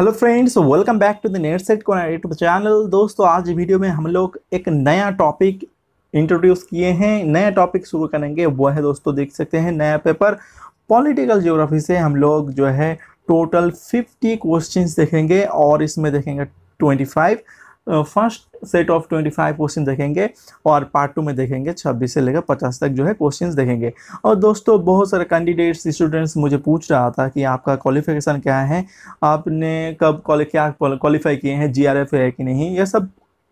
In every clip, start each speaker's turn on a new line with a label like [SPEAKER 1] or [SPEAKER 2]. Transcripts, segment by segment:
[SPEAKER 1] Hello friends welcome back to the NET SET को YouTube channel दोस्तों आज video में हम लोग एक नया टॉपिक इंट्रोड्यूस किए हैं नया टॉपिक शुरू करेंगे वो है दोस्तों देख सकते हैं नया पेपर पॉलिटिकल ज्योग्राफी से हम लोग जो है टोटल 50 क्वेश्चंस देखेंगे और इसमें देखेंगे 25 फर्स्ट सेट ऑफ 25 क्वेश्चन देखेंगे और पार्ट टू में देखेंगे 26 से लेकर 50 तक जो है क्वेश्चंस देखेंगे और दोस्तों बहुत सारे कैंडिडेट्स स्टूडेंट्स मुझे पूछ रहा था कि आपका क्वालिफिकेशन क्या है आपने कब क्या क्वालिफाई किए हैं जी है कि नहीं यह सब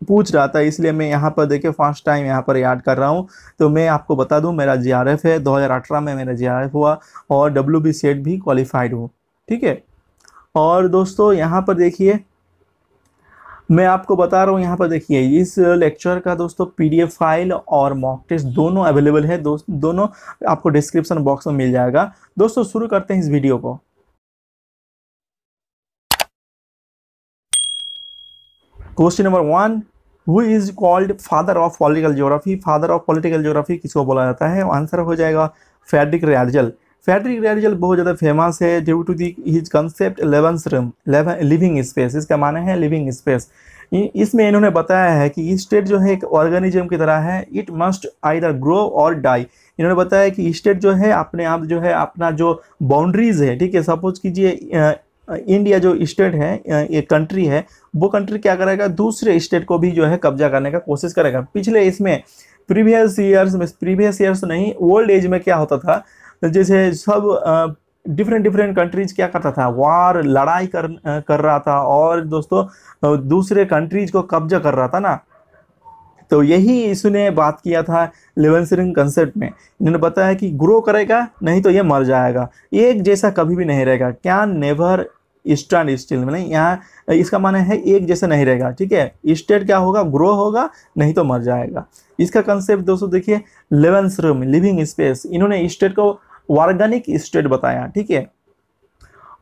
[SPEAKER 1] पूछ रहा था इसलिए मैं यहाँ पर देखिए फर्स्ट टाइम यहाँ पर याद कर रहा हूँ तो मैं आपको बता दूँ मेरा जी है 2018 में मेरा जी हुआ और डब्ल्यू बी सेट भी क्वालिफाइड हूँ ठीक है और दोस्तों यहाँ पर देखिए मैं आपको बता रहा हूँ यहाँ पर देखिए इस लेक्चर का दोस्तों पीडीएफ फाइल और मॉक टेस्ट दोनों अवेलेबल है दो, दोनों आपको डिस्क्रिप्शन बॉक्स में मिल जाएगा दोस्तों शुरू करते हैं इस वीडियो को question number one who is called father of political geography father of political geography किसको बोला जाता है आंसर हो जाएगा फेडरिक रियाजल फैट्रिक रेडियल बहुत ज़्यादा फेमस है due to the his concept lebensraum living space इसका माने है लिविंग स्पेस इसमें इन्होंने बताया है कि स्टेट जो है एक ऑर्गेनिज्म की तरह है it must either grow or die इन्होंने बताया कि स्टेट जो है अपने आप जो है अपना जो बाउंड्रीज़ है ठीक है सपोज कीजिए इंडिया जो स्टेट है ये कंट्री है वो कंट्री क्या करेगा दूसरे स्टेट को भी जो है कब्जा करने का कोशिश करेगा पिछले इसमें प्रीवियस ईयर्स में प्रीवियस ईयर्स नहीं ओल्ड एज में क्या होता था जैसे सब डिफरेंट डिफरेंट कंट्रीज क्या करता था वार लड़ाई कर कर रहा था और दोस्तों दूसरे कंट्रीज को कब्जा कर रहा था ना तो यही इसने बात किया था लेवेंसरिंग कंसेप्ट में इन्होंने बताया कि ग्रो करेगा नहीं तो ये मर जाएगा एक जैसा कभी भी नहीं रहेगा क्या नेवर स्टैंड स्टिल मैंने यहाँ इसका माना है एक जैसा नहीं रहेगा ठीक है स्टेट क्या होगा ग्रो होगा नहीं तो मर जाएगा इसका कंसेप्ट दोस्तों देखिए लेवंस रूम लिविंग स्पेस इन्होंने स्टेट को वार्गानिक स्टेट बताया ठीक है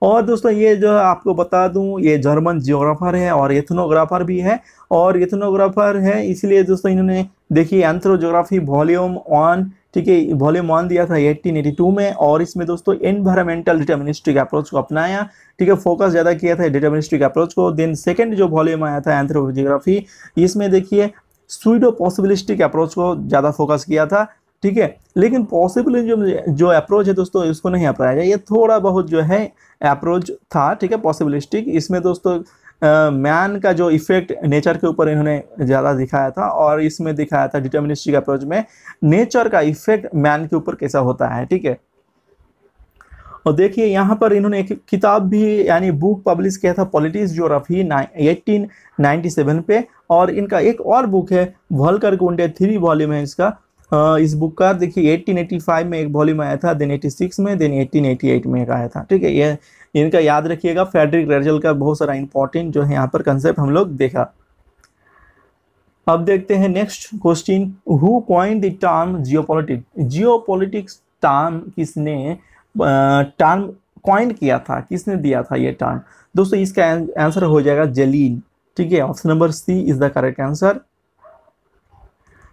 [SPEAKER 1] और दोस्तों ये जो आपको बता दूं ये जर्मन जियोग्राफर है और एथनोग्राफर भी है और एथनोग्राफर है इसलिए दोस्तों इन्होंने देखिए एंथ्रोजोग्राफी वॉल्यूम वन ठीक है वॉल्यूम वन दिया था 1882 में और इसमें दोस्तों एनवायरमेंटल डिटर्मिनिस्टिक अप्रोच को अपनाया ठीक है फोकस ज़्यादा किया था डिटर्मिनिस्टिक अप्रोच को देन सेकेंड जो वॉल्यूम आया था एंथ्रोजियोग्राफी इसमें देखिए स्वीडो पॉसिबिलिस्टिक अप्रोच को ज़्यादा फोकस किया था ठीक है लेकिन पॉसिबल जो जो अप्रोच है दोस्तों इसको नहीं अपनाया जाए ये थोड़ा बहुत जो है अप्रोच था ठीक है पॉसिबिलिस्टिक इसमें दोस्तों मैन का जो इफेक्ट नेचर के ऊपर इन्होंने ज़्यादा दिखाया था और इसमें दिखाया था डिटर्मिनिस्टिक अप्रोच में नेचर का इफेक्ट मैन के ऊपर कैसा होता है ठीक है और देखिए यहाँ पर इन्होंने एक किताब भी यानी बुक पब्लिश किया था पॉलिटिक्स जो रफी एटीन नाइन्टी सेवन पे और इनका एक और बुक है वलकर कुंडे थ्री वॉल्यूम है इसका इस बुक का देखिए 1885 में एक वॉल्यूम आया था देन 86 में देन 1888 में एक आया था ठीक है ये इनका याद रखिएगा फेडरिक रेजल का बहुत सारा इंपॉर्टेंट जो है यहाँ पर कंसेप्ट हम लोग देखा अब देखते हैं next question who coined the term geopolitics geopolitics term किसने टर्म क्वाइन किया था किसने दिया था ये टर्म दोस्तों इसका आंसर हो जाएगा जलीन ठीक है option number C is the correct answer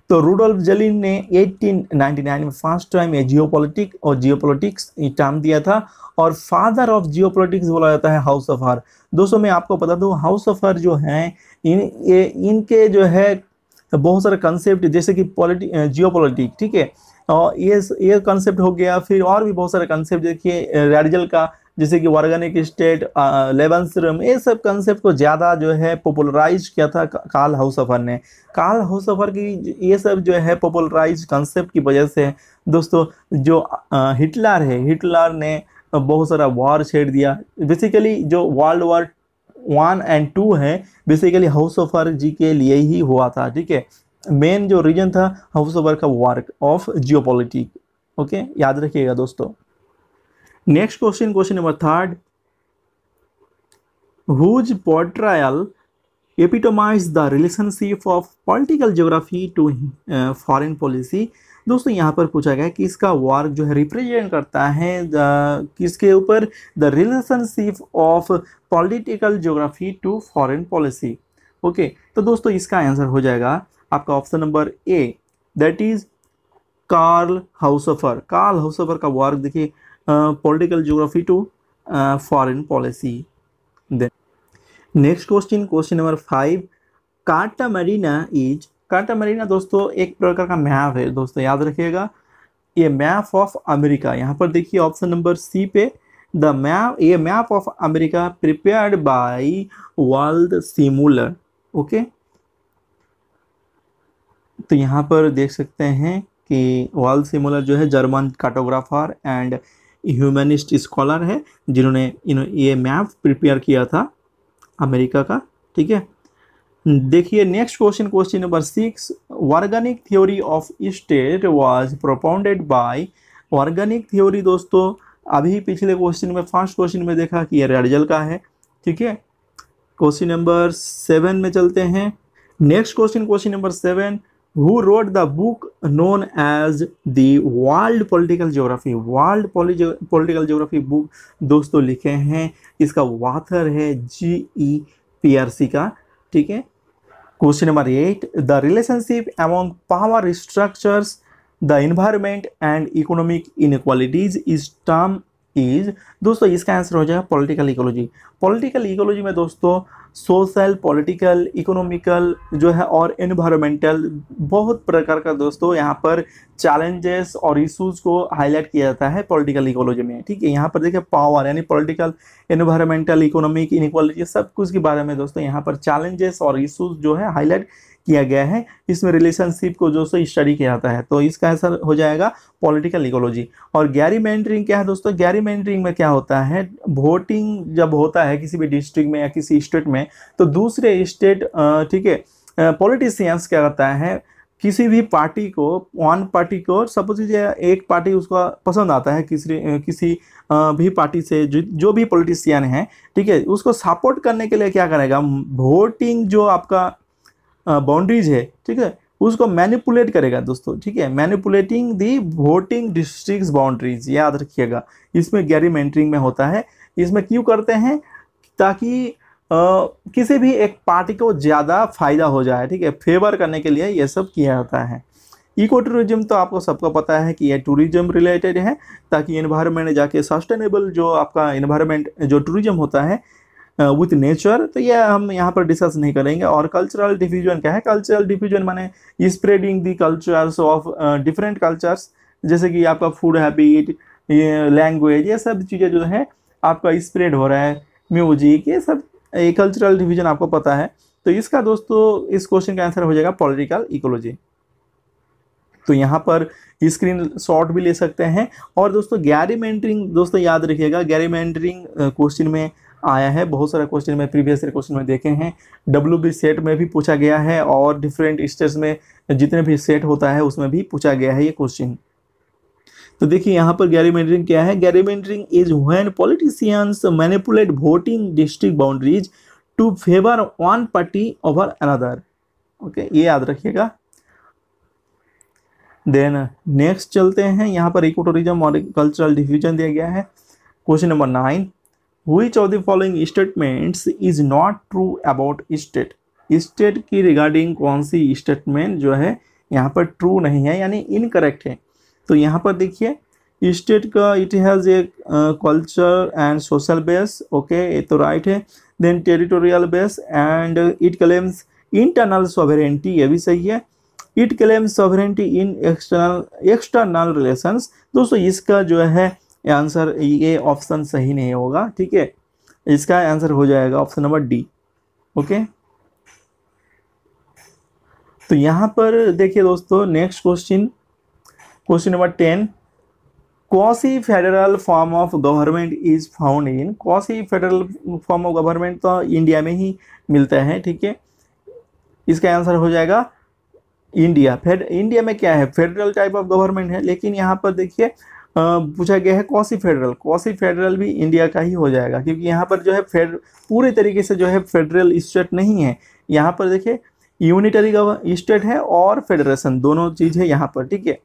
[SPEAKER 1] तो रूडोल्फ जलिन ने 1899 में फर्स्ट टाइम ये जियो और जियो पॉलिटिक्स टर्म दिया था और फादर ऑफ जियो पॉलिटिक्स बोला जाता है हाउस ऑफ हर दोस्तों मैं आपको बता दूँ हाउस ऑफ हर जो हैं इन ये इनके जो है बहुत सारे कंसेप्ट जैसे कि पॉलिटिक जियो पॉलिटिक ठीक है और ये ये कंसेप्ट हो गया फिर और भी बहुत सारे कंसेप्ट देखिए रेडिजल का जैसे कि ऑर्गेनिक स्टेट लेबन सीरम ये सब कंसेप्ट को ज़्यादा जो है पॉपुलराइज किया था काल हाउसफर ने काल हाउसफर की ये सब जो है पॉपुलराइज कंसेप्ट की वजह से दोस्तों जो हिटलर है हिटलर ने बहुत सारा वॉर छेड़ दिया बेसिकली जो World War one and two है बेसिकली हाउस ऑफर जी के लिए ही हुआ था ठीक है मेन जो रीजन था हाउस ऑफर का वर्क ऑफ जियोपॉलिटिक ओके याद रखिएगा दोस्तों next question question number third whose portrayal epitomize the relationship of political geography to foreign policy दोस्तों यहाँ पर पूछा गया कि इसका वर्क जो है रिप्रेजेंट करता है द uh, किसके ऊपर the relationship of political geography to foreign policy okay तो दोस्तों इसका आंसर हो जाएगा आपका option number A that is Karl Haushofer Karl Haushofer का वर्क देखिए political geography to foreign policy the next question question number five Carta Marina is काटा मरीना दोस्तों एक प्रकार का मैप है दोस्तों याद रखिएगा ये मैप ऑफ अमेरिका यहाँ पर देखिए ऑप्शन नंबर सी पे द मैप ये map of America prepared by Waldseemuller okay तो यहाँ पर देख सकते हैं कि वर्ल्ड सिमुलर जो है German cartographer and humanist scholar है जिन्होंने ये मैप प्रिपेयर किया था अमेरिका का ठीक है देखिए next question question number six organic theory of state was propounded by organic theory दोस्तों अभी पिछले क्वेश्चन में फर्स्ट क्वेश्चन में देखा कि यह रेडजल का है ठीक है क्वेश्चन नंबर सेवन में चलते हैं next question question number seven who wrote the book known as the world political geography world political geography book दोस्तों लिखे हैं इसका वाथर है जी ई पी आर सी का ठीक है question number eight the relationship among power structures the environment and economic inequalities is termed is दोस्तों इसका आंसर हो जाएगा पॉलिटिकल इकोलॉजी पॉलिटिकल इकोलॉजी में दोस्तों सोशल पॉलिटिकल इकोनॉमिकल जो है और इन्वायरमेंटल बहुत प्रकार का दोस्तों यहाँ पर चैलेंजेस और इश्यूज को हाईलाइट किया जाता है पॉलिटिकल इकोलॉजी में ठीक है यहाँ पर देखिए पावर यानी पॉलिटिकल इन्वायरमेंटल इकोनॉमिक इनक्वालिटी सब कुछ के बारे में दोस्तों यहाँ पर चैलेंजेस और इशूज़ जो है हाईलाइट किया गया है इसमें रिलेशनशिप को जो सो स्टडी किया जाता है तो इसका आंसर हो जाएगा पॉलिटिकल इकोलॉजी और गैरी मेंटरिंग क्या है दोस्तों गैरी मेंटरिंग में क्या होता है वोटिंग जब होता है किसी भी डिस्ट्रिक्ट में या किसी स्टेट में तो दूसरे स्टेट ठीक है पॉलिटिशियंस क्या करता है किसी भी पार्टी को वन पार्टी को सपोज कीजिए एक पार्टी उसका पसंद आता है किसी किसी भी पार्टी से जो जो भी पॉलिटिशियन है ठीक है उसको सपोर्ट करने के लिए क्या करेगा वोटिंग जो आपका बाउंड्रीज है ठीक है उसको मैनिपुलेट करेगा दोस्तों ठीक है manipulating the voting district boundaries याद रखिएगा इसमें मेंटरिंग में होता है इसमें क्यों करते हैं ताकि किसी भी एक पार्टी को ज़्यादा फायदा हो जाए ठीक है फेवर करने के लिए यह सब किया जाता है इको टूरिज्म तो आपको सबको पता है कि यह टूरिज्म रिलेटेड है ताकि इन्वायरमेंट जाके सस्टेनेबल जो आपका इन्वायरमेंट जो टूरिज्म होता है विथ uh, नेचर तो ये हम यहाँ पर डिस्कस नहीं करेंगे और कल्चरल डिफ्यूजन क्या है कल्चरल डिफ्यूजन माने spreading the cultures of different cultures जैसे कि आपका फूड हैबिट ये लैंग्वेज ये सब चीज़ें जो है आपका स्प्रेड हो रहा है म्यूजिक ये सब ये कल्चरल डिवीजन आपको पता है तो इसका दोस्तों इस क्वेश्चन का आंसर हो जाएगा पॉलिटिकल इकोलॉजी तो यहाँ पर स्क्रीन शॉट भी ले सकते हैं और दोस्तों गैरीमेंटरिंग दोस्तों याद रखिएगा गैरीमेंटरिंग क्वेश्चन uh, में आया है बहुत सारा क्वेश्चन में प्रीवियस ईयर क्वेश्चन में देखे हैं डब्ल्यू बी सेट में भी पूछा गया है और डिफरेंट स्टेट्स में जितने भी सेट होता है उसमें भी पूछा गया है ये क्वेश्चन तो देखिए यहाँ पर गैरीमेंडरिंग क्या है gerrymandering is when politicians manipulate voting district boundaries to favour one party over another okay ये याद रखिएगा देन नेक्स्ट चलते हैं यहाँ पर इको टूरिज्म और कल्चरल डिफ्यूजन दिया गया है question number nine which of the following statements is not true about state state की रिगार्डिंग कौन सी स्टेटमेंट जो है यहाँ पर ट्रू नहीं है यानी इनकरेक्ट है तो यहाँ पर देखिए स्टेट का it has a culture and social base okay ये तो राइट है then territorial base and it claims internal sovereignty ये भी सही है it claims sovereignty in external external relations दोस्तों इसका जो है आंसर ये ऑप्शन सही नहीं होगा ठीक है इसका आंसर हो जाएगा ऑप्शन नंबर डी ओके तो यहाँ पर देखिए दोस्तों next question question number ten quasi federal form of government is found in quasi federal form of government तो इंडिया में ही मिलता है ठीक है इसका आंसर हो जाएगा इंडिया फेड इंडिया में क्या है फेडरल टाइप ऑफ गवर्नमेंट है लेकिन यहाँ पर देखिए पूछा गया है कौसी फेडरल कौसी फेडरल भी इंडिया का ही हो जाएगा क्योंकि यहाँ पर जो है फेड पूरे तरीके से जो है फेडरल स्टेट नहीं है यहाँ पर देखिए यूनिटरी स्टेट है और फेडरेशन दोनों चीज़ है यहाँ पर ठीक है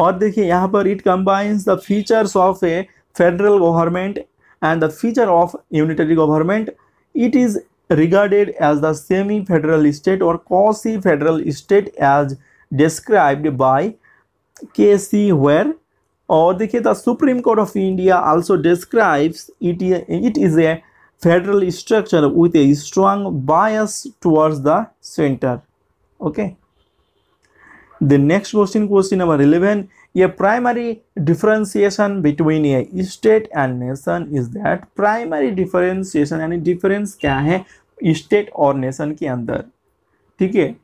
[SPEAKER 1] और देखिए यहाँ पर it combines the features of a federal government and the feature of unitary government it is regarded as the semi federal state और quasi federal state as described by K C Wheare और देखिए the Supreme Court of India also describes it it is a federal structure with a strong bias towards the centre okay the next question question number eleven ये primary differentiation between A state and nation is that primary differentiation यानी difference क्या है state और nation के अंदर ठीक है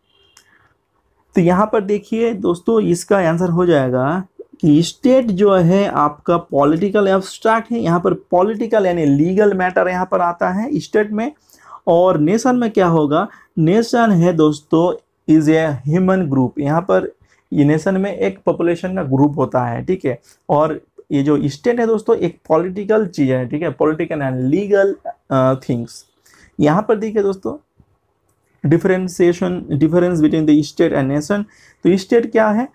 [SPEAKER 1] तो यहाँ पर देखिए दोस्तों इसका आंसर हो जाएगा कि स्टेट जो है आपका पॉलिटिकल एब्स्ट्रैक्ट है यहाँ पर पॉलिटिकल यानी लीगल मैटर यहाँ पर आता है स्टेट में और नेशन में क्या होगा नेशन है दोस्तों इज़ ए ह्यूमन ग्रुप यहाँ पर ये नेशन में एक पॉपुलेशन का ग्रुप होता है ठीक है और ये जो स्टेट है दोस्तों एक पॉलिटिकल चीज़ है ठीक है पॉलिटिकल एंड लीगल थिंग्स यहाँ पर देखिए दोस्तों differentiation difference between the state and nation तो स्टेट क्या है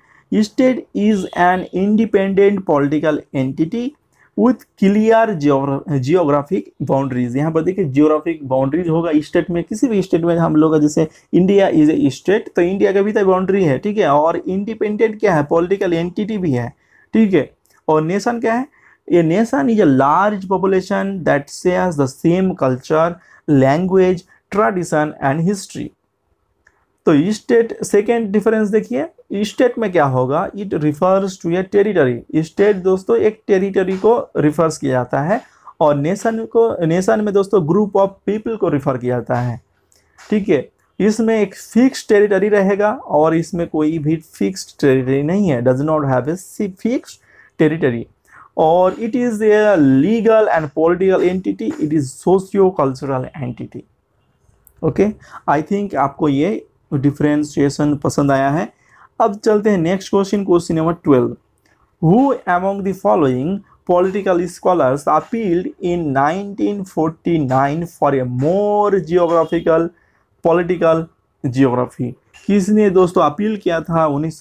[SPEAKER 1] state is an independent political entity with clear geographic boundaries यहाँ पर देखिए जियोग्राफिक बाउंड्रीज होगा स्टेट में किसी भी स्टेट में हम लोग जैसे इंडिया इज ए स्टेट तो इंडिया का भी तो बाउंड्री है ठीक है और इंडिपेंडेंट क्या है पॉलिटिकल एंटिटी भी है ठीक है और नेशन क्या है ये nation is a large population that shares the same culture language tradition and history तो स्टेट सेकेंड डिफरेंस देखिए स्टेट में क्या होगा it refers to a territory state दोस्तों एक टेरिटरी को रिफर्स किया जाता है और नेशन को नेशन में दोस्तों ग्रुप ऑफ पीपल को रिफ़र किया जाता है ठीक है इसमें एक फिक्स टेरिटरी रहेगा और इसमें कोई भी फिक्स्ड टेरिटरी नहीं है does not have a fix territory और it is a legal and political entity it is socio cultural entity okay I think आपको ये डिफ्रेंशिएशन पसंद आया है अब चलते हैं next question question number twelve who among the following appealed in nineteen forty 1949 for a more geographical political geography किसने दोस्तों अपील किया था उन्नीस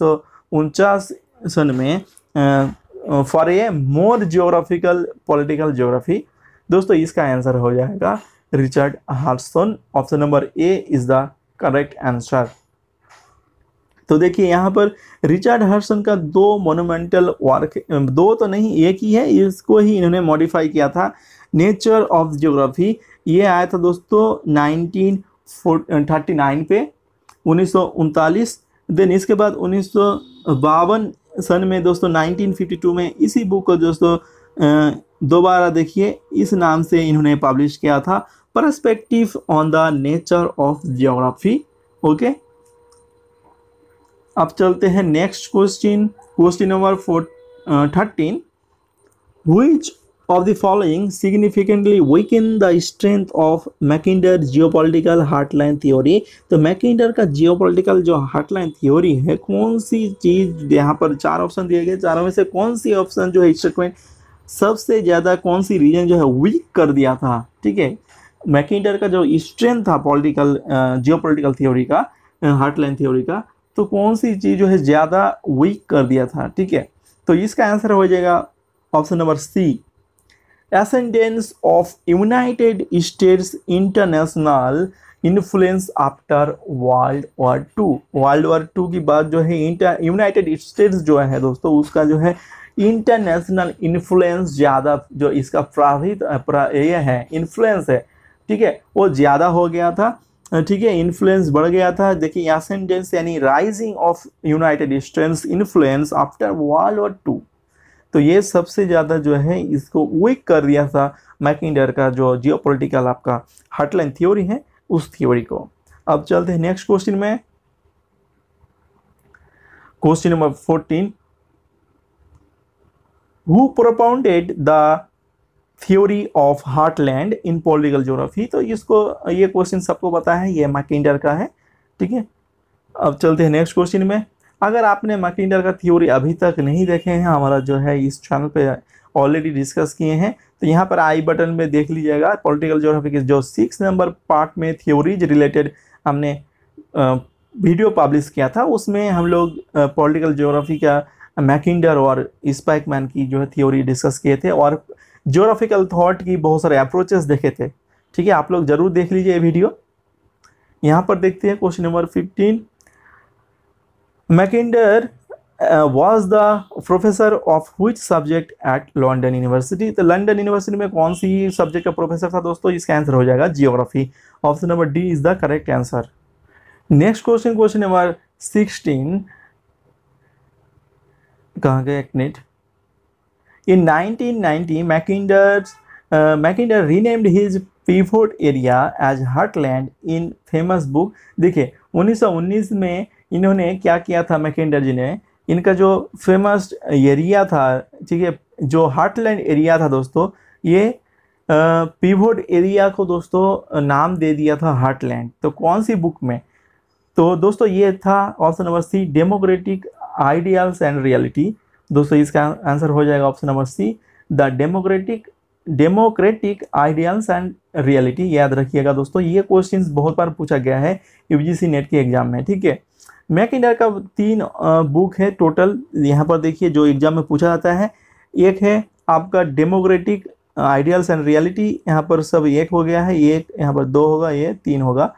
[SPEAKER 1] सन में for a more geographical political geography दोस्तों इसका आंसर हो जाएगा Richard Hudson option number A is the correct answer तो देखिए यहाँ पर रिचर्ड हर्सन का दो मोनोमेंटल वर्क दो तो नहीं एक ही है इसको ही इन्होंने मॉडिफाई किया था नेचर ऑफ जियोग्राफी ये आया था दोस्तों नाइनटीन थर्टी नाइन पे उन्नीस देन इसके बाद उन्नीस सन में दोस्तों 1952 में इसी बुक को दोस्तों दोबारा देखिए इस नाम से इन्होंने पब्लिश किया था perspective on the nature of geography okay okay? अब चलते हैं next question question number four thirteen which of the following in weaken the strength of Mackinder geopolitical heartland theory तो मैकेंडर का जियोपॉलिटिकल जो हार्टलाइन थ्योरी है कौन सी चीज़ यहाँ पर चार ऑप्शन दिए गए चारों में से कौन सी ऑप्शन जो है स्टेटमेंट सबसे ज़्यादा कौन सी रीजन जो है वीक कर दिया था ठीक है मैकेटर का जो स्ट्रेंथ था पॉलिटिकल जियो पोलिटिकल थ्योरी का हार्टलाइन थ्योरी का तो कौन सी चीज़ जो है ज़्यादा वीक कर दिया था ठीक है तो इसका आंसर हो जाएगा option number C ascendance of United States international influence after World War two World War two की बात जो है इंटर यूनाइटेड स्टेट्स जो है दोस्तों उसका जो है इंटरनेशनल इन्फ्लुएंस ज़्यादा जो इसका प्रा ये है इन्फ्लुएंस है ठीक है वो ज़्यादा हो गया था ठीक है इन्फ्लुएंस बढ़ गया था देखिए यासेंडेंस यानी rising of United States influence after World War two तो ये सबसे ज़्यादा जो है इसको वीक कर दिया था मैकिंडर का जो जियो पोलिटिकल आपका हार्टलाइन थ्योरी है उस थ्योरी को अब चलते हैं नेक्स्ट क्वेश्चन में question number fourteen who propounded the theory of heartland in political geography तो इसको ये क्वेश्चन सबको पता है ये मैकेंडर का है ठीक है अब चलते हैं नेक्स्ट क्वेश्चन में अगर आपने मैकेंडर का थ्योरी अभी तक नहीं देखे हैं हमारा जो है इस चैनल पे ऑलरेडी डिस्कस किए हैं तो यहाँ पर आई बटन में देख लीजिएगा पॉलिटिकल जोग्राफी के जो सिक्स नंबर पार्ट में थ्योरीज रिलेटेड हमने वीडियो पब्लिश किया था उसमें हम लोग पॉलिटिकल जोग्राफी का मैकिंडर और स्पाइकमैन की जो है थ्योरी डिस्कस किए थे और जियोग्राफिकल थाट की बहुत सारे अप्रोचेस देखे थे ठीक है आप लोग ज़रूर देख लीजिए ये वीडियो यहाँ पर देखते हैं question number fifteen Mackinder was the professor of which subject at London university तो लंडन यूनिवर्सिटी में कौन सी सब्जेक्ट का प्रोफेसर था दोस्तों इसका आंसर हो जाएगा geography option number D is the correct answer next question question number sixteen कहाँ गए एक minute In 1990, Mackinder uh, Mackinder renamed his pivot area as Heartland in famous book. देखिए 1919 में इन्होंने क्या किया था मैकेंडर जी ने इनका जो फेमस एरिया था ठीक है जो हार्टलैंड एरिया था दोस्तों ये पीवोट एरिया को दोस्तों नाम दे दिया था हार्टलैंड तो कौन सी बुक में तो दोस्तों ये था option number C democratic ideals and reality दोस्तों इसका आंसर हो जाएगा option number C the democratic democratic ideals and reality याद रखिएगा दोस्तों ये क्वेश्चन बहुत बार पूछा गया है यूजीसी नेट के एग्जाम में ठीक है मैक इंडिया का तीन बुक है टोटल यहाँ पर देखिए जो एग्जाम में पूछा जाता है एक है आपका डेमोक्रेटिक आइडियल्स एंड रियलिटी यहाँ पर सब एक हो गया है एक यहाँ पर दो होगा ये तीन होगा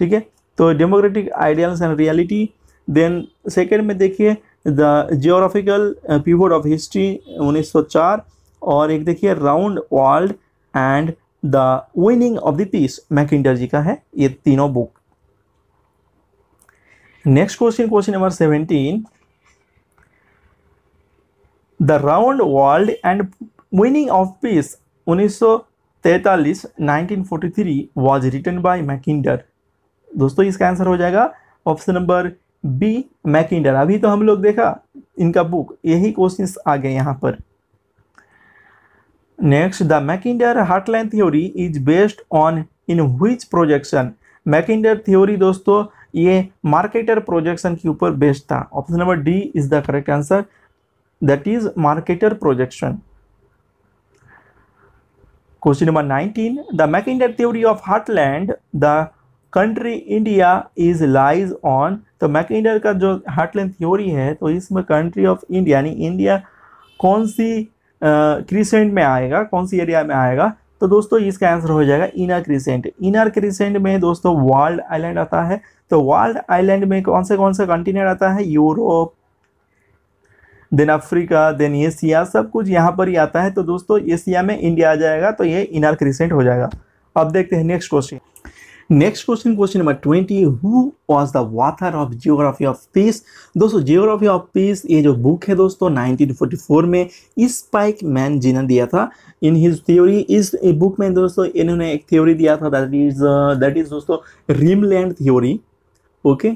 [SPEAKER 1] ठीक है तो democratic ideals and reality then second में देखिए the geographical pivot of history 1904 और एक देखिए round world and the winning of the peace Mackinder ji का है ये तीनों book next question question number seventeen the round world and winning of peace 1943 1943 was written by Mackinder दोस्तों इसका answer हो जाएगा ऑप्शन नंबर बी मैकिंडर अभी तो हम लोग देखा इनका बुक यही क्वेश्चन आ गए यहाँ पर next the Mackinder heartland theory is based on in which projection Mackinder theory दोस्तों ये मार्केटर प्रोजेक्शन के ऊपर बेस्ड था option number D is the correct answer that is Mercator projection question number 19 the Mackinder theory of heartland the country India is lies on तो Mackinder का जो heartland theory है तो इसमें कंट्री ऑफ इंडिया यानी India कौन सी crescent में आएगा कौन सी एरिया में आएगा तो दोस्तों इसका आंसर हो जाएगा इनर क्रिसेंट इनर क्रिसेंट में दोस्तों वर्ल्ड आइलैंड आता है तो वर्ल्ड आइलैंड में कौन से कौन सा कंटिनेंट आता है Europe then Africa then Asia सब कुछ यहाँ पर ही आता है तो दोस्तों एशिया में इंडिया आ जाएगा तो ये इनर क्रिसेंट हो जाएगा अब देखते हैं next question next question question number twenty who was the author of geography of peace दोस्तों जियोग्राफी ऑफ पीस ये जो बुक है दोस्तों 1944 में स्पाइक मैन जी ने दिया था इन हिज थ्योरी इस बुक में दोस्तों इन्होंने एक थ्योरी दिया था दैट इज दैट इज दोस्तों rimland theory okay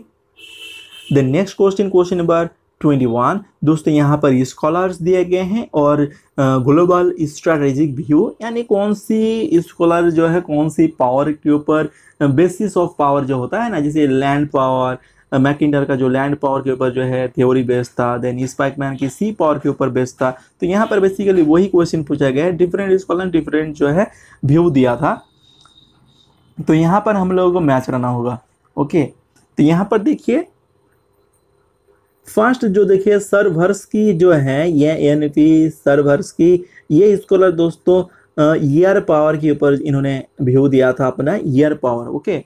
[SPEAKER 1] the next question question number 21 दोस्तों यहाँ पर स्कॉलर्स दिए गए हैं और ग्लोबल स्ट्रेटेजिक व्यू यानी कौन सी स्कॉलर जो है कौन सी पावर के ऊपर बेसिस ऑफ पावर जो होता है ना जैसे लैंड पावर मैकिंडर का जो लैंड पावर के ऊपर जो है थ्योरी बेस्ड था देन स्पाइकमैन की सी पावर के ऊपर बेस्ड था तो यहाँ पर बेसिकली वही क्वेश्चन पूछा गया है डिफरेंट स्कॉलर डिफरेंट जो है व्यू दिया था तो यहाँ पर हम लोगों को मैच करना होगा ओके तो यहाँ पर देखिए फर्स्ट जो देखिए सर्वर्स की जो है ये एन पी सर्वर्स की ये स्कॉलर दोस्तों ईयर पावर के ऊपर इन्होंने व्यू दिया था अपना air power okay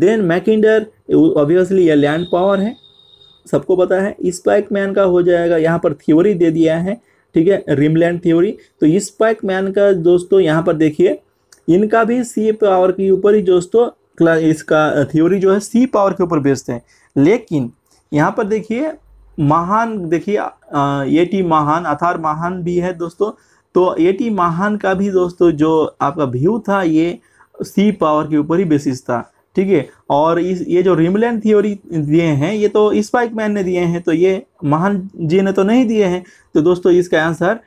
[SPEAKER 1] then Mackinder obviously ये लैंड पावर है सबको पता है स्पाइक मैन का हो जाएगा यहाँ पर थ्योरी दे दिया है ठीक है रिमलैंड थ्योरी तो स्पाइक मैन का दोस्तों यहाँ पर देखिए इनका भी सी पावर के ऊपर ही दोस्तों इसका थ्योरी जो है सी पावर के ऊपर बेस्ड है लेकिन यहाँ पर देखिए महान देखिए ए टी महान अथार महान भी है दोस्तों तो ए टी महान का भी दोस्तों जो आपका व्यू था ये सी पावर के ऊपर ही बेसिस था ठीक है और इस ये जो रिमलैन थियोरी दिए हैं ये तो स्पाइक मैन ने दिए हैं तो ये महान जी ने तो नहीं दिए हैं तो दोस्तों इसका आंसर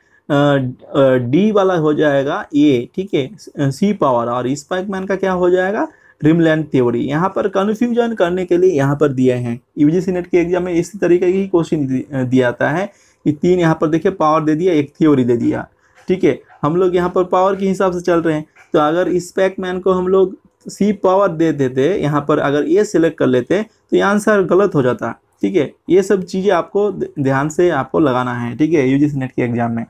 [SPEAKER 1] डी वाला हो जाएगा ए ठीक है सी पावर और स्पाइक मैन का क्या हो जाएगा ड्रीमलैंड थ्योरी यहाँ पर कन्फ्यूजन करने के लिए यहाँ पर दिए हैं यू जी सी नेट के एग्जाम में इसी तरीके की क्वेश्चन दिया जाता है कि तीन यहाँ पर देखिए पावर दे दिया एक थ्योरी दे दिया ठीक है हम लोग यहाँ पर पावर के हिसाब से चल रहे हैं तो अगर इस पैकमैन को हम लोग सी पावर दे देते यहाँ पर अगर ये सिलेक्ट कर लेते तो ये आंसर गलत हो जाता ठीक है ये सब चीज़ें आपको ध्यान से आपको लगाना है ठीक है यू जी सी नेट के एग्जाम में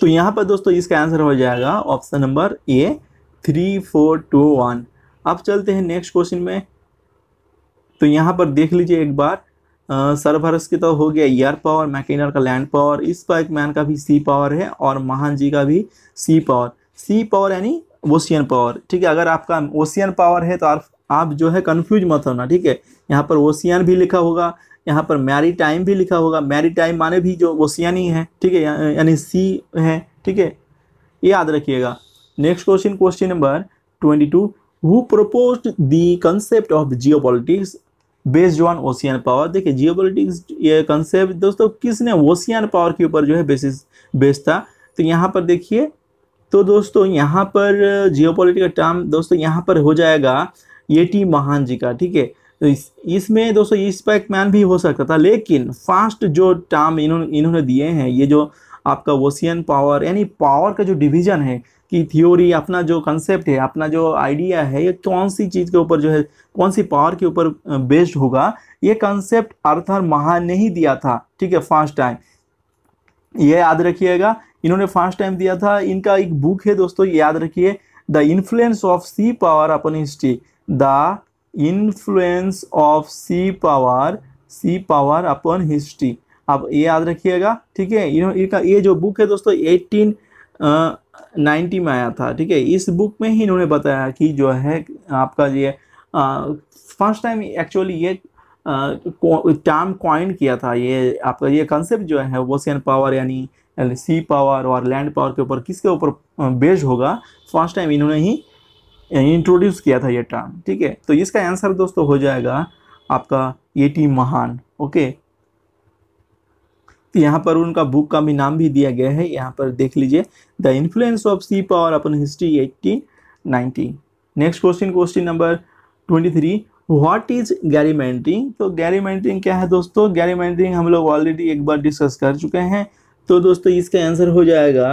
[SPEAKER 1] तो यहाँ पर दोस्तों इसका आंसर हो जाएगा option number A three four two one अब चलते हैं नेक्स्ट क्वेश्चन में तो यहाँ पर देख लीजिए एक बार सरभरस की तो हो गया एयर पावर मैकेनर का लैंड पावर इस मैन का भी सी पावर है और महान जी का भी सी पावर सी पावर यानी ओशियन पावर ठीक है अगर आपका ओशियन पावर है तो आप आप जो है कन्फ्यूज मत होना ठीक है यहाँ पर ओशियन भी लिखा होगा यहाँ पर मैरी टाइम भी लिखा होगा मैरी टाइम माने भी जो ओशियन ही है ठीक है यानी सी है ठीक है ये याद रखिएगा next question question number twenty two who propose the concept of geopolitics based on ocean power देखिए जियो पॉलिटिक्स ये कंसेप्ट दोस्तों किसने ओशियन पावर के ऊपर जो है बेसिस बेस था तो यहाँ पर देखिए तो दोस्तों यहाँ पर जियो का टर्म दोस्तों यहाँ पर हो जाएगा ये टी महान जी का ठीक है तो इस इसमें दोस्तों इस पैक मैन भी हो सकता था लेकिन फास्ट जो टर्म इन्होंने इन्होंने दिए हैं ये जो आपका ओशियन पावर यानी पावर का जो डिवीजन है की थ्योरी अपना जो कंसेप्ट है अपना जो आइडिया है ये कौन सी चीज़ के ऊपर जो है कौन सी पावर के ऊपर बेस्ड होगा ये कंसेप्ट अर्थर महा ने ही दिया था ठीक है फर्स्ट टाइम ये याद रखिएगा इन्होंने फर्स्ट टाइम दिया था इनका एक बुक है दोस्तों याद रखिए the influence of sea power upon history the influence of sea power sea power upon history आप ये याद रखिएगा ठीक है इनका ये जो बुक है दोस्तों एटीन नाइन्टी में आया था ठीक है इस बुक में ही इन्होंने बताया कि जो है आपका ये फर्स्ट टाइम एक्चुअली ये टर्म क्वाइन किया था ये आपका ये कंसेप्ट जो है ओशियन पावर यानी सी पावर और लैंड पावर के ऊपर किसके ऊपर बेस्ड होगा फर्स्ट टाइम इन्होंने ही इंट्रोड्यूस किया था ये टर्म ठीक है तो इसका आंसर दोस्तों हो जाएगा आपका ए टी महान ओके यहाँ पर उनका बुक का भी नाम भी दिया गया है यहाँ पर देख लीजिए the influence of sea power upon history eighteen next question question number twenty three what is gerrymandering तो गैरीमेंटरिंग क्या है दोस्तों गैरीमेंटरिंग हम लोग ऑलरेडी एक बार डिस्कस कर चुके हैं तो दोस्तों इसका आंसर हो जाएगा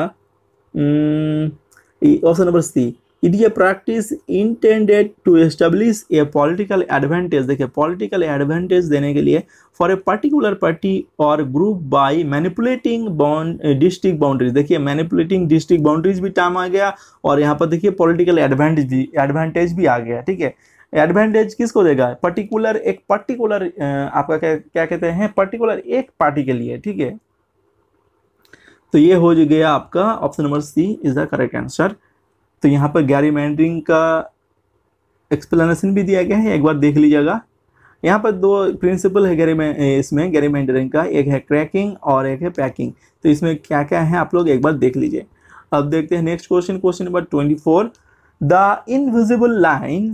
[SPEAKER 1] ऑप्शन नंबर सी इट ये practice intended to establish a political advantage देखिए पॉलिटिकल एडवांटेज देने के लिए फॉर ए पर्टिकुलर पार्टी और group by manipulating bound district boundaries देखिए मैनिपुलेटिंग डिस्ट्रिक्ट बाउंड्रीज भी टाइम आ गया और यहाँ पर देखिए पॉलिटिकल एडवांटेज भी एडवांटेज भी आ गया ठीक है एडवांटेज किसको देगा पर्टिकुलर एक पर्टिकुलर eh, आपका क्या क्या कहते हैं पर्टिकुलर एक पार्टी के लिए ठीक है तो ये हो गया आपका option number C is the correct answer तो यहाँ पर गैरी मैंडरिंग का एक्सप्लेनेशन भी दिया गया है एक बार देख लीजिएगा यहाँ पर दो प्रिंसिपल है गैरी इसमें गैरी मैंडरिंग का एक है क्रैकिंग और एक है पैकिंग तो इसमें क्या क्या है आप लोग एक बार देख लीजिए अब देखते हैं next question question number twenty four the invisible line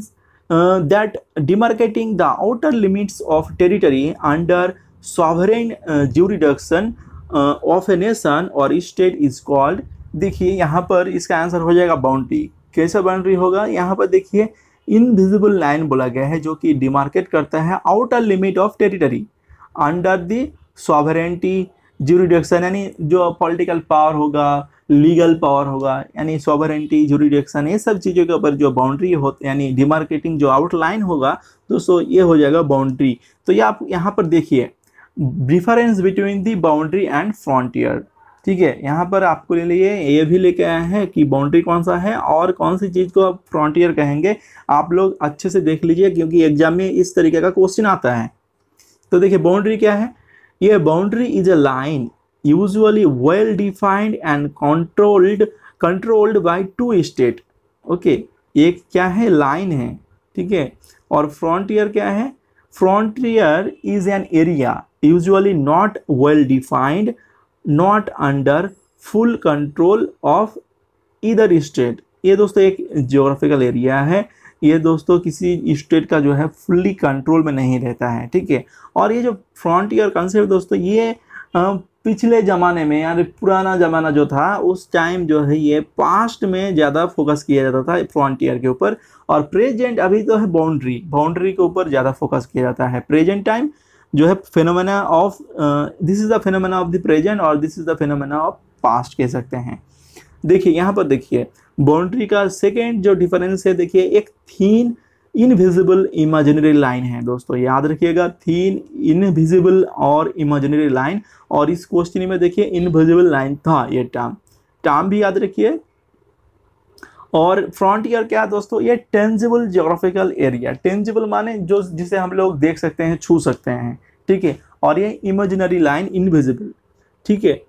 [SPEAKER 1] that demarcating the outer outer of territory under under sovereign uh, jurisdiction uh, of a nation or देखिए यहाँ पर इसका आंसर हो जाएगा बाउंड्री कैसा बाउंड्री होगा यहाँ पर देखिए इनविजिबल लाइन बोला गया है जो कि डिमार्केट करता है outer limit of territory under the sovereignty jurisdiction यानी जो पॉलिटिकल पावर होगा लीगल पावर होगा यानी सॉवरेंटी ज्यूरिडिक्शन ये सब चीज़ों के ऊपर जो बाउंड्री हो यानी डिमार्केटिंग जो आउटलाइन होगा दोस्तों ये हो जाएगा बाउंड्री तो ये आप यहाँ पर देखिए difference between the boundary and frontier ठीक है यहाँ पर आपको ले लिए ये भी लेके आए हैं कि बाउंड्री कौन सा है और कौन सी चीज़ को आप फ्रंटियर कहेंगे आप लोग अच्छे से देख लीजिए क्योंकि एग्जाम में इस तरीके का क्वेश्चन आता है तो देखिए बाउंड्री क्या है ये boundary is a line usually well defined and controlled controlled by two state okay एक क्या है लाइन है ठीक है और फ्रंटियर क्या है frontier is an area usually not well defined not under full control of either state ये दोस्तों एक जियोग्राफिकल एरिया है ये दोस्तों किसी स्टेट का जो है फुल्ली कंट्रोल में नहीं रहता है ठीक है और ये जो फ्रंटियर कंसेप्ट दोस्तों ये पिछले ज़माने में यानी पुराना ज़माना जो था उस टाइम जो है ये पास्ट में ज़्यादा फोकस किया जाता था फ्रंटियर के ऊपर और प्रेजेंट अभी तो है बाउंड्री बाउंड्री के ऊपर ज़्यादा फोकस किया जाता है प्रेजेंट टाइम जो है phenomena of this is the phenomena of the present और this is the phenomena of past कह सकते हैं देखिए यहाँ पर देखिए बाउंड्री का सेकेंड जो डिफरेंस है देखिए एक थीन इनविजिबल इमेजिनरी लाइन है दोस्तों याद रखिएगा थीन इनविजिबल और इमेजिनरी लाइन और इस क्वेश्चन में देखिए इनविजिबल लाइन था ये टर्म टर्म भी याद रखिए और फ्रॉन्टियर क्या है दोस्तों ये टेंजिबल जोग्राफिकल एरिया टेंजिबल माने जो जिसे हम लोग देख सकते हैं छू सकते हैं ठीक है और ये इमेजिनरी लाइन इनविजिबल ठीक है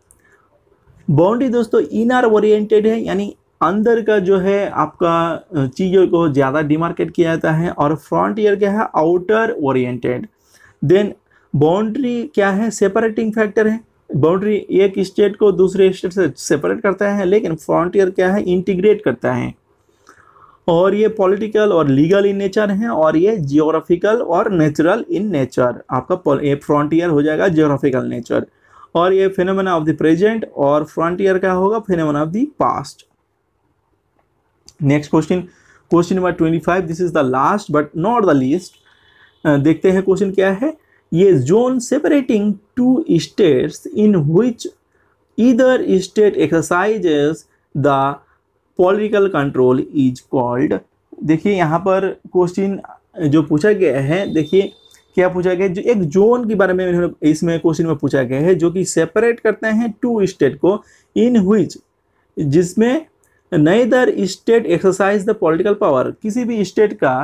[SPEAKER 1] बाउंड्री दोस्तों इनर ओरिएंटेड है यानी अंदर का जो है आपका चीज़ों को ज़्यादा डिमार्केट किया जाता है और फ्रंटियर क्या है आउटर ओरिएंटेड देन बाउंड्री क्या है सेपरेटिंग फैक्टर है बाउंड्री एक स्टेट को दूसरे स्टेट से सेपरेट करता है लेकिन फ्रॉन्टियर क्या है इंटीग्रेट करता है और ये पॉलिटिकल और लीगल इन नेचर हैं और ये जियोग्राफिकल और नेचुरल इन नेचर आपका ये फ्रॉन्टियर हो जाएगा जियोग्राफिकल नेचर और ये फिनोमेना ऑफ द प्रेजेंट और फ्रंटियर क्या होगा phenomena of the past next question question number twenty five this is the last but not the least देखते हैं क्वेश्चन क्या है ये zone separating two states in which either state exercises the political control is called देखिए यहाँ पर question जो पूछा गया है देखिए क्या पूछा गया जो एक जोन के बारे में इन्होंने इसमें क्वेश्चन में पूछा गया है जो कि सेपरेट करते हैं टू स्टेट को इन हुइच जिसमें neither state exercise the political power किसी भी स्टेट का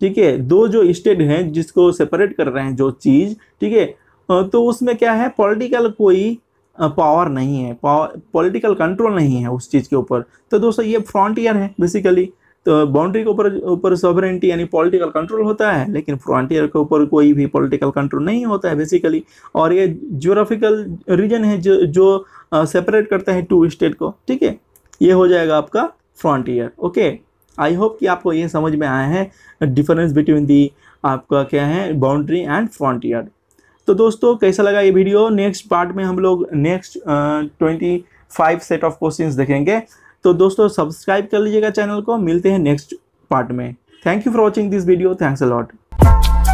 [SPEAKER 1] ठीक है दो जो स्टेट हैं जिसको सेपरेट कर रहे हैं जो चीज़ ठीक है तो उसमें क्या है पॉलिटिकल कोई पावर नहीं है पॉलिटिकल कंट्रोल नहीं है उस चीज़ के ऊपर तो दोस्तों ये फ्रंटियर है बेसिकली तो बाउंड्री के ऊपर ऊपर सॉवरेंटी यानी पॉलिटिकल कंट्रोल होता है लेकिन फ्रंटियर के ऊपर कोई भी पॉलिटिकल कंट्रोल नहीं होता है बेसिकली और ये ज्योग्राफिकल रीजन है जो जो सेपरेट करता है टू स्टेट को ठीक है ये हो जाएगा आपका फ्रंटियर ओके आई होप कि आपको ये समझ में आया है डिफरेंस बिटवीन दी आपका क्या है बाउंड्री एंड फ्रंटियर तो दोस्तों कैसा लगा ये वीडियो नेक्स्ट पार्ट में हम लोग next twenty five set of question देखेंगे तो दोस्तों सब्सक्राइब कर लीजिएगा चैनल को मिलते हैं नेक्स्ट पार्ट में thank you for watching this video thanks a lot